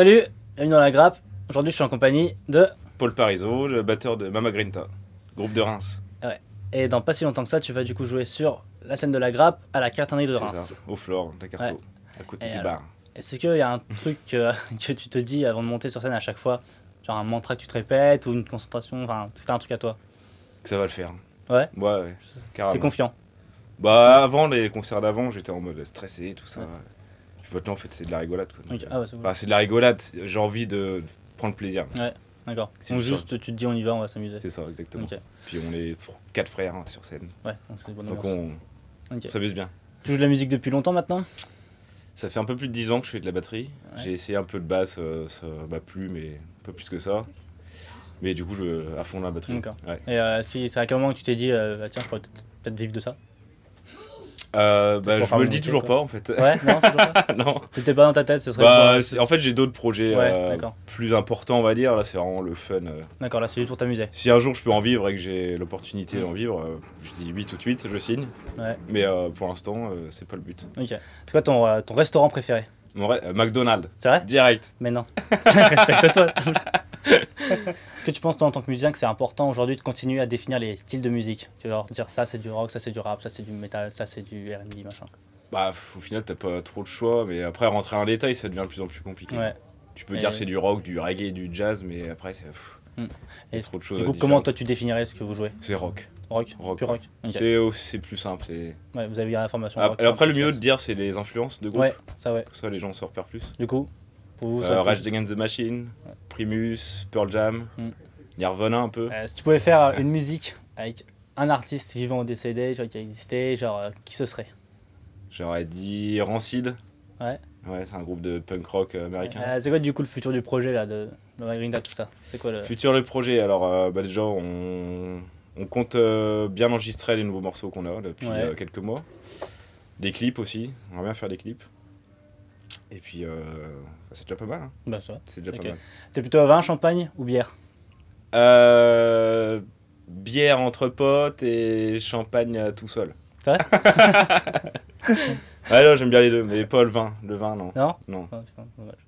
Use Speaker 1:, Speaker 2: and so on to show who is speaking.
Speaker 1: Salut, bienvenue dans la grappe. Aujourd'hui, je suis en compagnie de Paul Parisot, le batteur
Speaker 2: de Mama Grinta, groupe de Reims.
Speaker 1: Et dans pas si longtemps que ça, tu vas du coup jouer sur la scène de la grappe à la cartonnerie de Reims.
Speaker 2: au floor, la à côté du bar.
Speaker 1: Est-ce qu'il y a un truc que, tu te dis avant de monter sur scène à chaque fois Genre un mantra que tu te répètes ou une concentration Enfin, c'est un truc à toi
Speaker 2: Que ça va le faire. Ouais Ouais, T'es confiant Bah, avant les concerts d'avant, j'étais en mode stressé, tout ça en fait, c'est de la rigolade. Quoi. Ah c'est de la rigolade. J'ai envie de prendre plaisir. Ouais, d'accord. Donc, juste, tu te dis, on y va, on va s'amuser. C'est ça, exactement. Puis on est quatre frères hein, sur scène. Ouais, donc Donc on, s'amuse bien.
Speaker 1: Tu joues de la musique depuis longtemps maintenant
Speaker 2: ça fait un peu plus de dix ans que je fais de la batterie. J'ai essayé un peu de basse, euh, ça m'a plu, mais un peu plus que ça. Mais du coup, je à fond la batterie. D'accord.
Speaker 1: Et euh, c'est à quel moment que tu t'es dit, euh, bah, tiens, je pourrais peut-être vivre de ça
Speaker 2: euh, bah, je me le dis toujours pas en fait. Ouais, non, toujours pas. T'étais pas dans ta tête, ce serait. Bah, euh, en fait, j'ai d'autres projets euh, plus importants, on va dire. Là, c'est vraiment le fun.
Speaker 1: D'accord, là, c'est juste pour t'amuser.
Speaker 2: Si un jour je peux en vivre et que j'ai l'opportunité mm. d'en vivre, je dis oui tout de suite, je signe. Ouais. Mais
Speaker 1: pour l'instant, c'est pas le but. Ok. C'est quoi ton, ton restaurant préféré Mon McDonald's. C'est vrai Direct. Mais non. Respecte-toi. Est-ce que tu penses, toi, en tant que musicien, que c'est important aujourd'hui de continuer à définir les styles de musique Tu vas dire ça, c'est du rock, ça, c'est du rap, ça, c'est du metal, ça, c'est du RB, machin.
Speaker 2: Bah, au final, t'as pas trop de choix, mais après, rentrer en détail ça devient de plus en plus compliqué. Ouais. Tu peux dire c'est du rock, du reggae, du jazz, mais après, c'est. Hmm. Et trop de choses. Du coup, comment toi,
Speaker 1: tu définirais ce que vous jouez C'est rock. Rock, rock. Plus rock.
Speaker 2: C'est plus simple. Ouais, vous avez la formation. après, le mieux de dire, c'est les influences de groupe. Ouais, ça, ouais. Comme ça, les gens s'en repèrent plus. Du coup, pour vous, euh, Rage Against the Machine, Primus, Pearl Jam, mm. Nirvana un peu. Euh, si tu
Speaker 1: pouvais faire euh, une musique avec un artiste vivant ou décédé, genre qui a existé, genre euh, qui ce serait
Speaker 2: J'aurais dit Rancid. Ouais. Ouais, c'est un groupe de punk rock américain. c'est
Speaker 1: quoi du coup le futur du projet là de My Green tout ça C'est quoi le futur
Speaker 2: du projet Alors bah, déjà on, compte bien enregistrer les nouveaux morceaux qu'on a depuis quelques mois. Des clips aussi, on va bien faire des clips. Et puis, euh, c'est déjà pas mal. Hein. Bah, ça C'est déjà pas mal.
Speaker 1: T'es plutôt vin, champagne ou bière
Speaker 2: euh, Bière entre potes et champagne euh, tout seul. C'est vrai Ouais, j'aime bien les deux, mais pas le vin. Le vin, non. Non Non. Ah, putain, dommage.